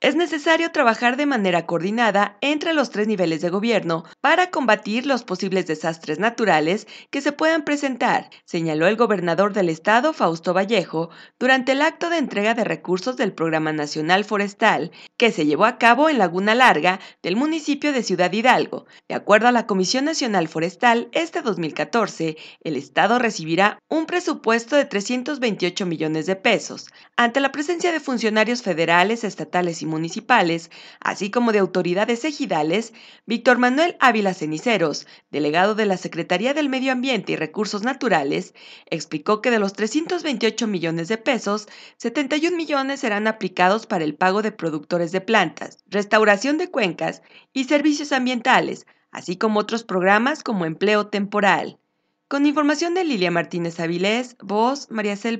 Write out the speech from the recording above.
Es necesario trabajar de manera coordinada entre los tres niveles de gobierno para combatir los posibles desastres naturales que se puedan presentar, señaló el gobernador del estado, Fausto Vallejo, durante el acto de entrega de recursos del Programa Nacional Forestal, que se llevó a cabo en Laguna Larga del municipio de Ciudad Hidalgo. De acuerdo a la Comisión Nacional Forestal, este 2014, el estado recibirá un presupuesto de 328 millones de pesos, ante la presencia de funcionarios federales, estatales y municipales, así como de autoridades ejidales, Víctor Manuel Ávila Ceniceros, delegado de la Secretaría del Medio Ambiente y Recursos Naturales, explicó que de los 328 millones de pesos, 71 millones serán aplicados para el pago de productores de plantas, restauración de cuencas y servicios ambientales, así como otros programas como empleo temporal. Con información de Lilia Martínez Avilés, voz María Cel